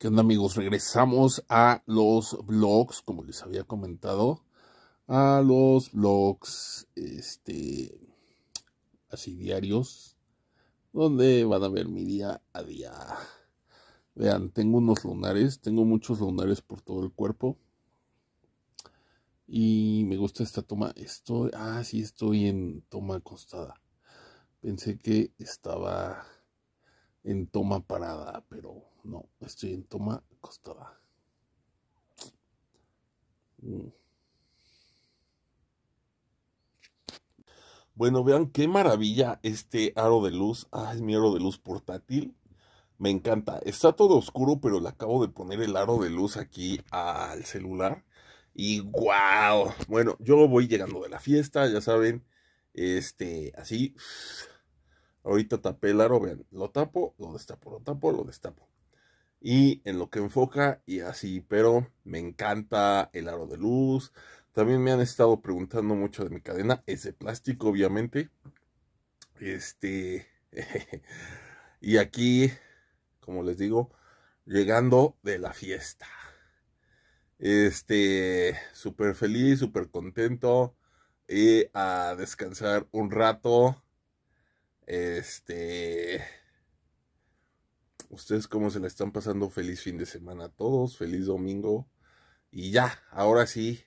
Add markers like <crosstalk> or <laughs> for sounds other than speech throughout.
¿Qué onda amigos? Regresamos a los vlogs, como les había comentado, a los vlogs este, así diarios, donde van a ver mi día a día. Vean, tengo unos lunares, tengo muchos lunares por todo el cuerpo. Y me gusta esta toma. Estoy, ah, sí, estoy en toma acostada. Pensé que estaba en toma parada, pero no, estoy en toma costada. Mm. Bueno, vean qué maravilla este aro de luz. Ah, es mi aro de luz portátil. Me encanta. Está todo oscuro, pero le acabo de poner el aro de luz aquí al celular. Y wow. Bueno, yo voy llegando de la fiesta, ya saben. Este, así. Ahorita tapé el aro, vean, lo tapo, lo destapo, lo tapo, lo destapo. Y en lo que enfoca y así, pero me encanta el aro de luz. También me han estado preguntando mucho de mi cadena. ese plástico, obviamente. Este. <laughs> y aquí, como les digo, llegando de la fiesta. Este, súper feliz, súper contento. Y eh, a descansar un rato este. Ustedes cómo se la están pasando. Feliz fin de semana a todos. Feliz domingo. Y ya, ahora sí.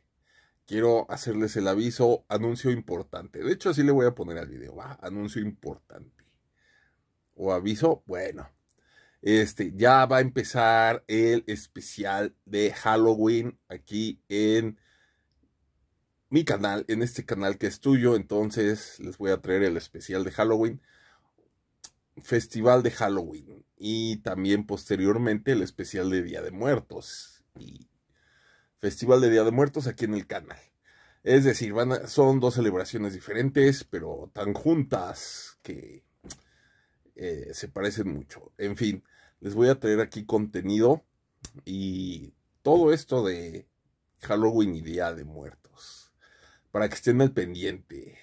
Quiero hacerles el aviso. Anuncio importante. De hecho, así le voy a poner al video. Va, anuncio importante. O aviso, bueno. Este, ya va a empezar el especial de Halloween aquí en mi canal, en este canal que es tuyo. Entonces les voy a traer el especial de Halloween festival de Halloween y también posteriormente el especial de Día de Muertos y festival de Día de Muertos aquí en el canal. Es decir, van son dos celebraciones diferentes, pero tan juntas que eh, se parecen mucho. En fin, les voy a traer aquí contenido y todo esto de Halloween y Día de Muertos. Para que estén al pendiente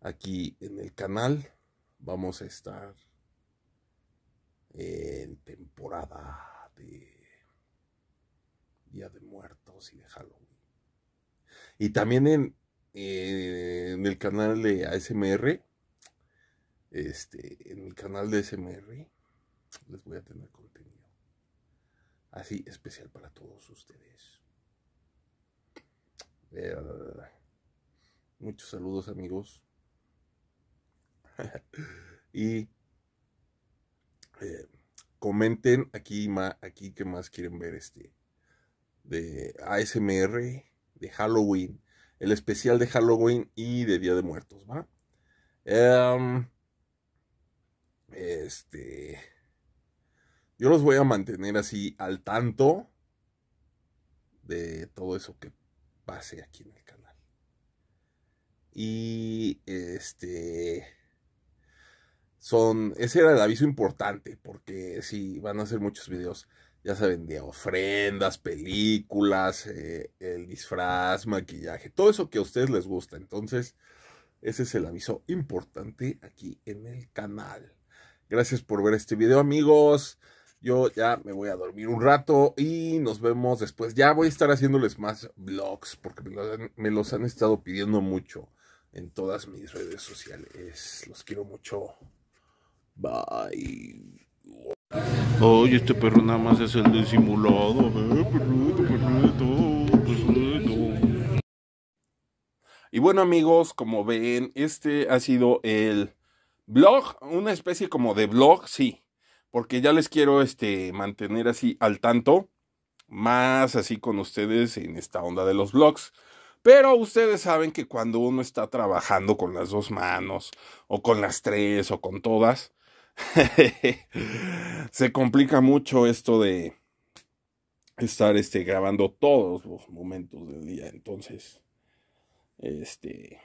aquí en el canal vamos a estar en temporada de Día de Muertos y de Halloween. Y también en, el canal de ASMR, este, en mi canal de ASMR, les voy a tener contenido así especial para todos ustedes. Eh, muchos saludos amigos. <laughs> y eh, comenten aquí, aquí que más quieren ver este de ASMR, de Halloween, el especial de Halloween y de Día de Muertos, ¿va? Em, este. Yo los voy a mantener así al tanto de todo eso que pase aquí en el canal. Y este son, ese era el aviso importante, porque si van a hacer muchos videos, ya saben, de ofrendas, películas, eh, el disfraz, maquillaje, todo eso que a ustedes les gusta. Entonces, ese es el aviso importante aquí en el canal. Gracias por ver este video, amigos. Yo ya me voy a dormir un rato y nos vemos después. Ya voy a estar haciéndoles más vlogs porque me los han estado pidiendo mucho en todas mis redes sociales. Los quiero mucho. Bye. Oye, este perro nada más es el disimulado. ¿eh? Perrito, perrito, Y bueno, amigos, como ven, este ha sido el blog, una especie como de blog, sí, porque ya les quiero este, mantener así al tanto, más así con ustedes en esta onda de los blogs. Pero ustedes saben que cuando uno está trabajando con las dos manos, o con las tres, o con todas, <laughs> se complica mucho esto de estar este, grabando todos los momentos del día. Entonces, este,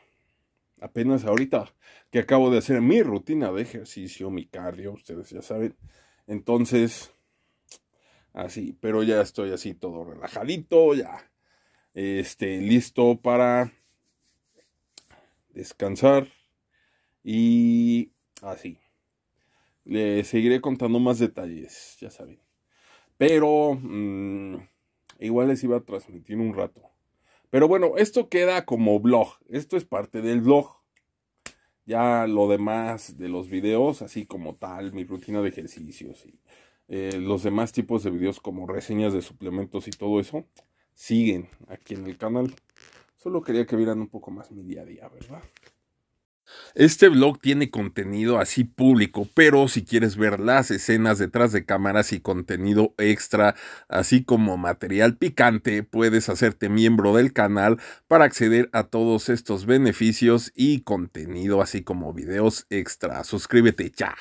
apenas ahorita que acabo de hacer mi rutina de ejercicio, mi cardio, ustedes ya saben. Entonces, así, pero ya estoy así todo relajadito, ya, este, listo para descansar y así. Le eh, seguiré contando más detalles, ya saben. Pero mm, igual les iba a transmitir un rato. Pero bueno, esto queda como blog. Esto es parte del blog. Ya lo demás de los videos, así como tal, mi rutina de ejercicios y eh, los demás tipos de videos como reseñas de suplementos y todo eso, siguen aquí en el canal. Solo quería que vieran un poco más mi día a día, ¿verdad? Este blog tiene contenido así público, pero si quieres ver las escenas detrás de cámaras y contenido extra, así como material picante, puedes hacerte miembro del canal para acceder a todos estos beneficios y contenido así como videos extra. Suscríbete ya.